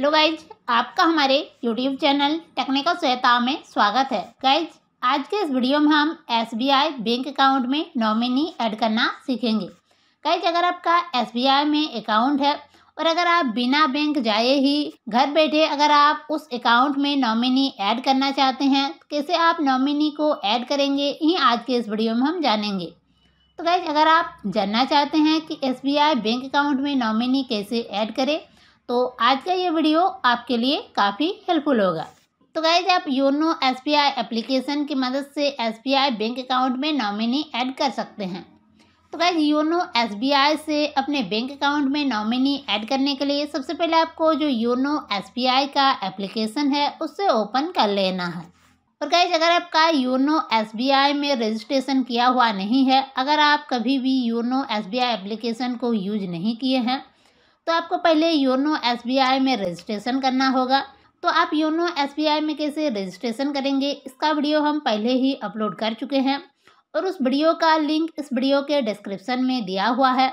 hello guys आपका हमारे YouTube channel technical Sweta में स्वागत है गाइज आज के इस वीडियो में हम एस बैंक अकाउंट में नॉमिनी ऐड करना सीखेंगे गाइज अगर आपका एस में अकाउंट है और अगर आप बिना बैंक जाए ही घर बैठे अगर आप उस अकाउंट में नॉमिनी ऐड करना चाहते हैं तो कैसे आप नॉमिनी को ऐड करेंगे यही आज के इस वीडियो में हम जानेंगे तो गाइज अगर आप जानना चाहते हैं कि एस बैंक अकाउंट में नॉमिनी कैसे ऐड करें तो आज का ये वीडियो आपके लिए काफ़ी हेल्पफुल होगा तो गाइज आप YONO S B I application की मदद से S B I bank account में नॉमिनी ऐड कर सकते हैं तो guys YONO S B I से अपने बैंक अकाउंट में नॉमिनी ऐड करने के लिए सबसे पहले आपको जो योनो एस बी आई का एप्लीकेशन है उससे ओपन कर लेना है और गाइज अगर आपका योनो एस बी आई में रजिस्ट्रेशन किया हुआ नहीं है अगर आप कभी भी YONO S B I application को यूज नहीं किए हैं तो आपको पहले योनो एस में रजिस्ट्रेशन करना होगा तो आप योनो एस में कैसे रजिस्ट्रेशन करेंगे इसका वीडियो हम पहले ही अपलोड कर चुके हैं और उस वीडियो का लिंक इस वीडियो के डिस्क्रिप्शन में दिया हुआ है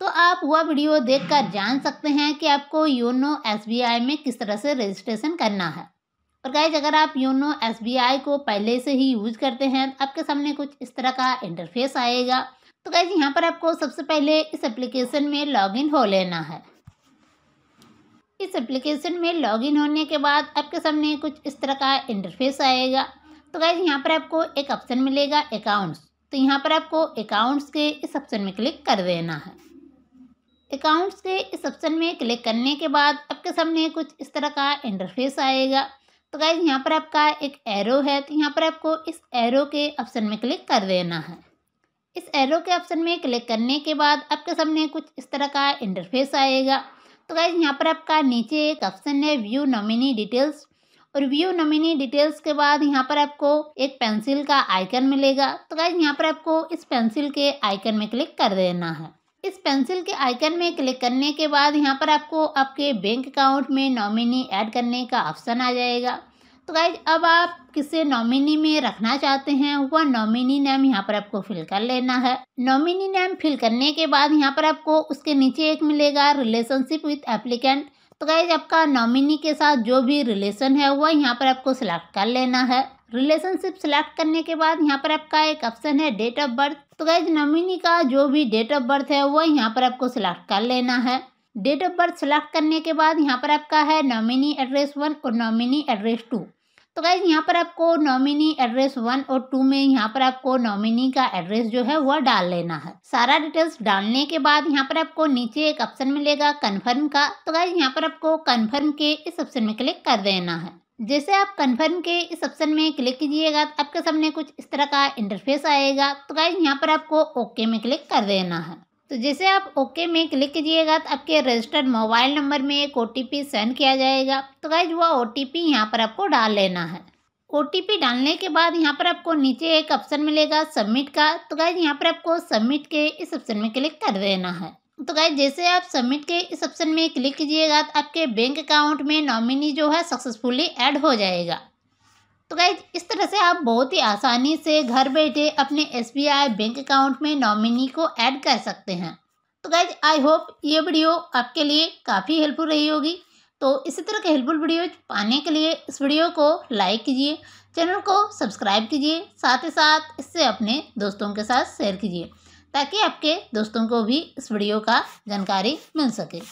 तो आप वह वीडियो देखकर जान सकते हैं कि आपको योनो एस में किस तरह से रजिस्ट्रेशन करना है और गाइज अगर आप योनो एस को पहले से ही यूज करते हैं तो आपके सामने कुछ इस तरह का इंटरफेस आएगा तो गैस यहाँ पर आपको सबसे पहले इस एप्लीकेशन में लॉगिन हो लेना है इस एप्लीकेशन में लॉगिन होने के बाद आपके सामने कुछ इस तरह का इंटरफेस आएगा तो गैस यहाँ पर आपको एक ऑप्शन मिलेगा अकाउंट्स तो यहाँ पर आपको अकाउंट्स के इस ऑप्शन में क्लिक कर देना है अकाउंट्स के इस ऑप्शन में क्लिक करने के बाद आपके सामने कुछ इस तरह का इंटरफेस आएगा तो गैस यहाँ पर आपका एक एरो है तो यहाँ पर आपको इस एरो के ऑप्शन में क्लिक कर देना है इस एरो के ऑप्शन में क्लिक करने के बाद आपके सामने कुछ इस तरह का इंटरफेस आएगा तो गाइज यहाँ पर आपका नीचे एक ऑप्शन है व्यू नॉमिनी डिटेल्स और व्यू नॉमिनी डिटेल्स के बाद यहाँ पर आपको एक पेंसिल का आइकन मिलेगा तो गाइज यहाँ पर आपको इस पेंसिल के आइकन में क्लिक कर देना है इस पेंसिल के आइकन में क्लिक करने के बाद यहाँ पर आपको आपके बैंक अकाउंट में नॉमिनी ऐड करने का ऑप्शन आ जाएगा तो गाइज अब आप किसे नॉमिनी में रखना चाहते हैं वह नॉमिनी नेम यहाँ पर आपको फिल कर लेना है नॉमिनी नेम फिल करने के बाद यहाँ पर आपको उसके नीचे एक मिलेगा रिलेशनशिप विथ एप्लीकेंट तो गाइज आपका नॉमिनी के साथ जो भी रिलेशन है वह यहाँ पर आपको सिलेक्ट कर लेना है रिलेशनशिप सिलेक्ट करने के बाद यहाँ पर आपका एक ऑप्शन है डेट ऑफ बर्थ तो गाइज नॉमिनी का जो भी डेट ऑफ बर्थ है वह यहाँ पर आपको सिलेक्ट कर लेना है डेट ऑफ बर्थ सेलेक्ट करने के बाद यहाँ पर आपका है नॉमिनी एड्रेस वन और नॉमिनी एड्रेस टू तो गाइज यहाँ पर आपको नॉमिनी एड्रेस वन और टू में यहाँ पर आपको नॉमिनी का एड्रेस जो है वह डाल लेना है सारा डिटेल्स डालने के बाद यहाँ पर आपको नीचे एक ऑप्शन मिलेगा कन्फर्म का तो गाइज यहाँ पर आपको कन्फर्म के इस ऑप्शन में क्लिक कर देना है जैसे आप कन्फर्म के इस ऑप्शन में क्लिक कीजिएगा तो आपके सामने कुछ इस तरह का इंटरफेस आएगा तो गाइज यहाँ पर आपको ओके में क्लिक कर देना है तो जैसे आप ओके में क्लिक कीजिएगा तो आपके रजिस्टर्ड मोबाइल नंबर में एक ओ सेंड किया जाएगा तो गाइज वह ओ टी यहाँ पर आपको डाल लेना है ओ डालने के बाद यहाँ पर आपको नीचे एक ऑप्शन मिलेगा सबमिट का तो गाइज यहाँ पर आपको सबमिट के इस ऑप्शन में क्लिक कर देना है तो गाइज जैसे आप सबमिट के इस ऑप्शन में क्लिक कीजिएगा तो आपके बैंक अकाउंट में नॉमिनी जो है सक्सेसफुली ऐड हो जाएगा तो गाइज इस तरह से आप बहुत ही आसानी से घर बैठे अपने एस बैंक अकाउंट में नॉमिनी को ऐड कर सकते हैं तो गाइज आई होप ये वीडियो आपके लिए काफ़ी हेल्पफुल रही होगी तो इसी तरह के हेल्पफुल वीडियो पाने के लिए इस वीडियो को लाइक कीजिए चैनल को सब्सक्राइब कीजिए साथ ही साथ इससे अपने दोस्तों के साथ शेयर कीजिए ताकि आपके दोस्तों को भी इस वीडियो का जानकारी मिल सके